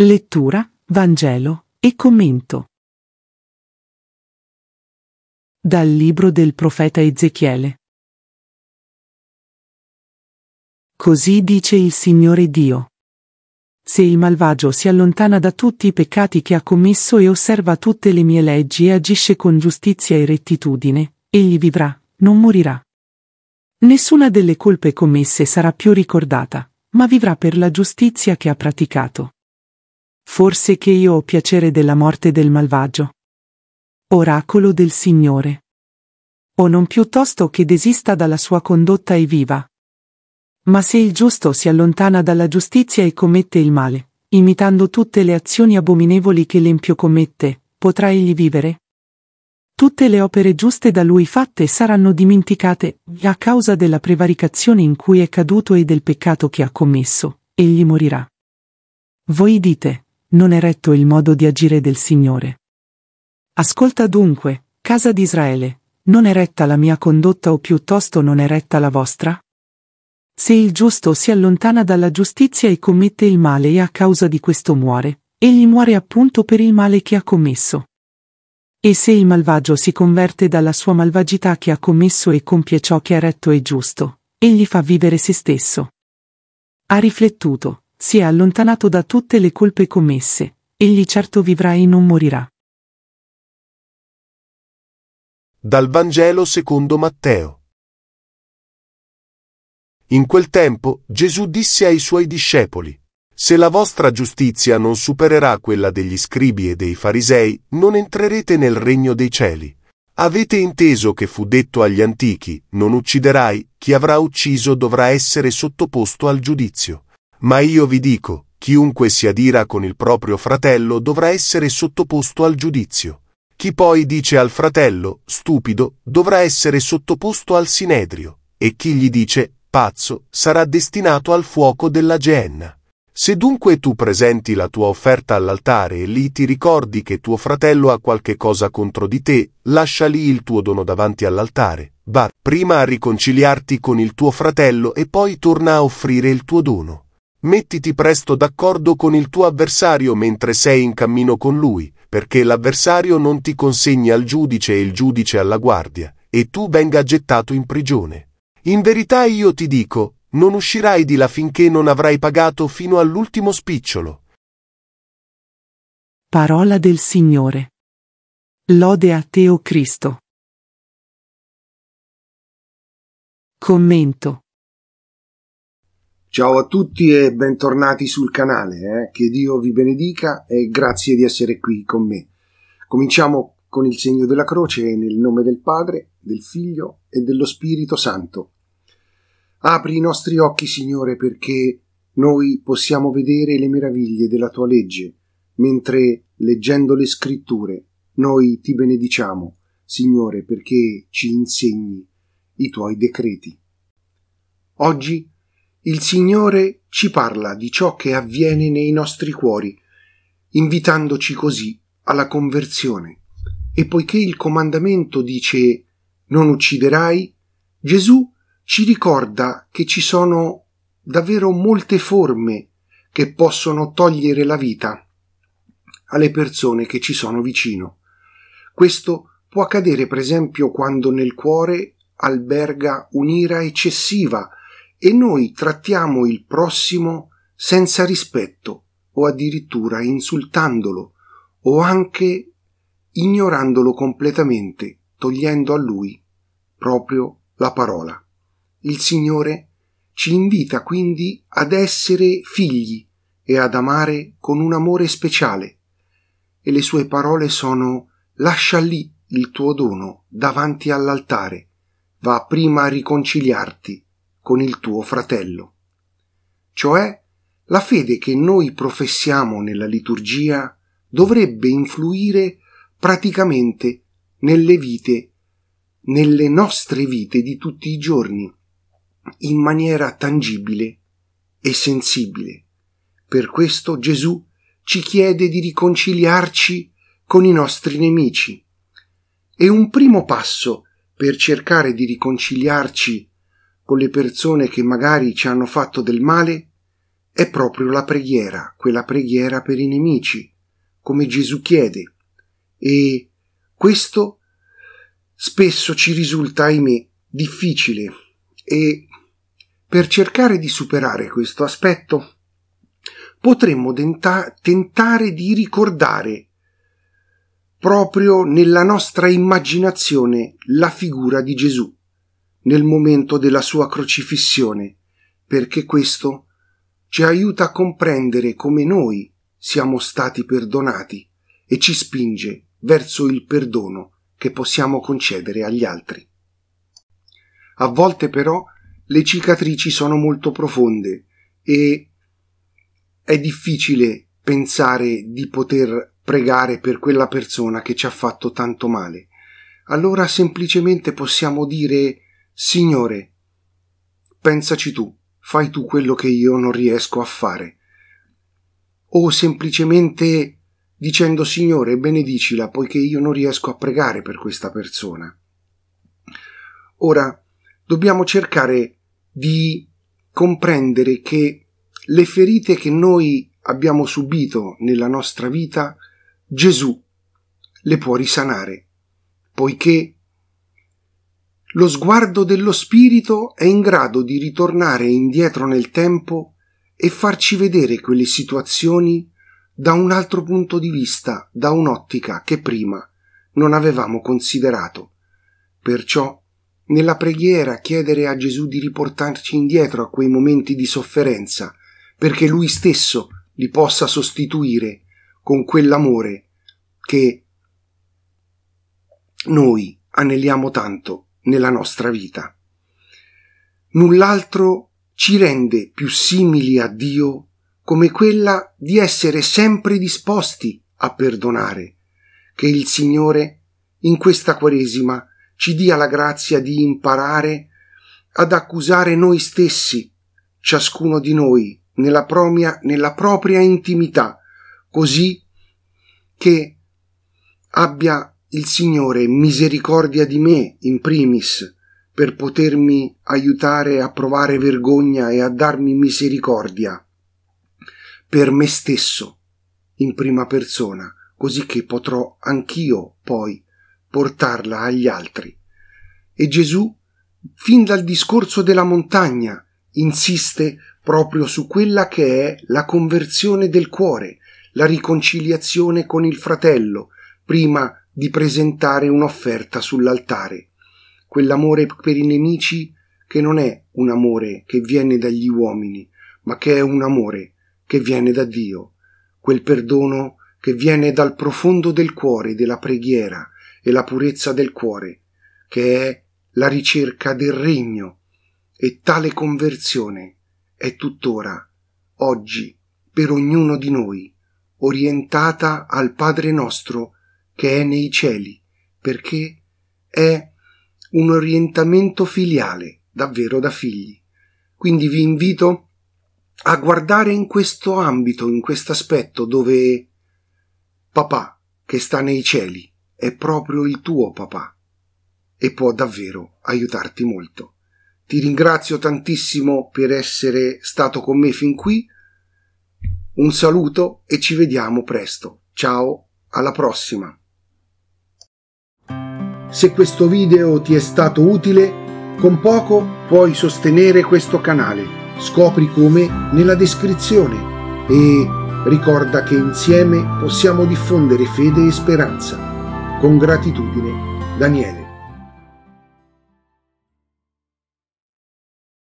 Lettura, Vangelo e commento. Dal libro del profeta Ezechiele. Così dice il Signore Dio. Se il malvagio si allontana da tutti i peccati che ha commesso e osserva tutte le mie leggi e agisce con giustizia e rettitudine, egli vivrà, non morirà. Nessuna delle colpe commesse sarà più ricordata, ma vivrà per la giustizia che ha praticato. Forse che io ho piacere della morte del malvagio. Oracolo del Signore. O non piuttosto che desista dalla sua condotta e viva. Ma se il giusto si allontana dalla giustizia e commette il male, imitando tutte le azioni abominevoli che l'empio commette, potrà egli vivere? Tutte le opere giuste da lui fatte saranno dimenticate, a causa della prevaricazione in cui è caduto e del peccato che ha commesso, egli morirà. Voi dite, non è retto il modo di agire del Signore. Ascolta dunque, casa di Israele, non è retta la mia condotta o piuttosto non è retta la vostra? Se il giusto si allontana dalla giustizia e commette il male e a causa di questo muore, egli muore appunto per il male che ha commesso. E se il malvagio si converte dalla sua malvagità che ha commesso e compie ciò che è retto e giusto, egli fa vivere se stesso. Ha riflettuto, si è allontanato da tutte le colpe commesse, egli certo vivrà e non morirà. Dal Vangelo secondo Matteo. In quel tempo Gesù disse ai suoi discepoli, Se la vostra giustizia non supererà quella degli scribi e dei farisei, non entrerete nel regno dei cieli. Avete inteso che fu detto agli antichi, non ucciderai, chi avrà ucciso dovrà essere sottoposto al giudizio. Ma io vi dico, chiunque si adira con il proprio fratello dovrà essere sottoposto al giudizio. Chi poi dice al fratello, stupido, dovrà essere sottoposto al sinedrio, e chi gli dice, pazzo, sarà destinato al fuoco della geenna. Se dunque tu presenti la tua offerta all'altare e lì ti ricordi che tuo fratello ha qualche cosa contro di te, lascia lì il tuo dono davanti all'altare, va prima a riconciliarti con il tuo fratello e poi torna a offrire il tuo dono. Mettiti presto d'accordo con il tuo avversario mentre sei in cammino con lui, perché l'avversario non ti consegni al giudice e il giudice alla guardia, e tu venga gettato in prigione. In verità io ti dico, non uscirai di là finché non avrai pagato fino all'ultimo spicciolo. Parola del Signore. Lode a Teo Cristo. Commento. Ciao a tutti e bentornati sul canale, eh? che Dio vi benedica e grazie di essere qui con me. Cominciamo con il segno della croce nel nome del Padre, del Figlio e dello Spirito Santo. Apri i nostri occhi, Signore, perché noi possiamo vedere le meraviglie della tua legge, mentre leggendo le scritture noi ti benediciamo, Signore, perché ci insegni i tuoi decreti. Oggi il Signore ci parla di ciò che avviene nei nostri cuori, invitandoci così alla conversione. E poiché il comandamento dice non ucciderai, Gesù ci ricorda che ci sono davvero molte forme che possono togliere la vita alle persone che ci sono vicino. Questo può accadere per esempio quando nel cuore alberga un'ira eccessiva e noi trattiamo il prossimo senza rispetto o addirittura insultandolo o anche ignorandolo completamente, togliendo a lui proprio la parola. Il Signore ci invita quindi ad essere figli e ad amare con un amore speciale. E le sue parole sono lascia lì il tuo dono davanti all'altare, va prima a riconciliarti con il tuo fratello. Cioè, la fede che noi professiamo nella liturgia dovrebbe influire praticamente nelle vite, nelle nostre vite di tutti i giorni, in maniera tangibile e sensibile. Per questo Gesù ci chiede di riconciliarci con i nostri nemici. E un primo passo per cercare di riconciliarci con le persone che magari ci hanno fatto del male è proprio la preghiera, quella preghiera per i nemici, come Gesù chiede. E questo spesso ci risulta, ahimè, difficile. E per cercare di superare questo aspetto, potremmo denta- tentare di ricordare proprio nella nostra immaginazione la figura di Gesù nel momento della sua crocifissione, perché questo ci aiuta a comprendere come noi siamo stati perdonati e ci spinge verso il perdono che possiamo concedere agli altri. A volte però le cicatrici sono molto profonde e è difficile pensare di poter pregare per quella persona che ci ha fatto tanto male. Allora semplicemente possiamo dire Signore, pensaci tu, fai tu quello che io non riesco a fare. O semplicemente dicendo Signore, benedicila, poiché io non riesco a pregare per questa persona. Ora, dobbiamo cercare di comprendere che le ferite che noi abbiamo subito nella nostra vita, Gesù le può risanare, poiché lo sguardo dello spirito è in grado di ritornare indietro nel tempo e farci vedere quelle situazioni da un altro punto di vista, da un'ottica che prima non avevamo considerato. Perciò, nella preghiera chiedere a Gesù di riportarci indietro a quei momenti di sofferenza, perché Lui stesso li possa sostituire con quell'amore che noi aneliamo tanto nella nostra vita. Null'altro ci rende più simili a Dio come quella di essere sempre disposti a perdonare, che il Signore in questa Quaresima ci dia la grazia di imparare ad accusare noi stessi, ciascuno di noi, nella propria, nella propria intimità, così che abbia il Signore misericordia di me in primis per potermi aiutare a provare vergogna e a darmi misericordia per me stesso in prima persona, così che potrò anch'io poi portarla agli altri. E Gesù, fin dal discorso della montagna, insiste proprio su quella che è la conversione del cuore, la riconciliazione con il fratello, prima di presentare un'offerta sull'altare, quell'amore per i nemici che non è un amore che viene dagli uomini, ma che è un amore che viene da Dio, quel perdono che viene dal profondo del cuore della preghiera e la purezza del cuore, che è la ricerca del regno, e tale conversione è tuttora, oggi, per ognuno di noi, orientata al Padre nostro che è nei cieli, perché è un orientamento filiale, davvero da figli. Quindi vi invito a guardare in questo ambito, in questo aspetto dove papà, che sta nei cieli, è proprio il tuo papà e può davvero aiutarti molto. Ti ringrazio tantissimo per essere stato con me fin qui. Un saluto e ci vediamo presto. Ciao, alla prossima. Se questo video ti è stato utile, con poco puoi sostenere questo canale. Scopri come nella descrizione e ricorda che insieme possiamo diffondere fede e speranza. Con gratitudine, Daniele.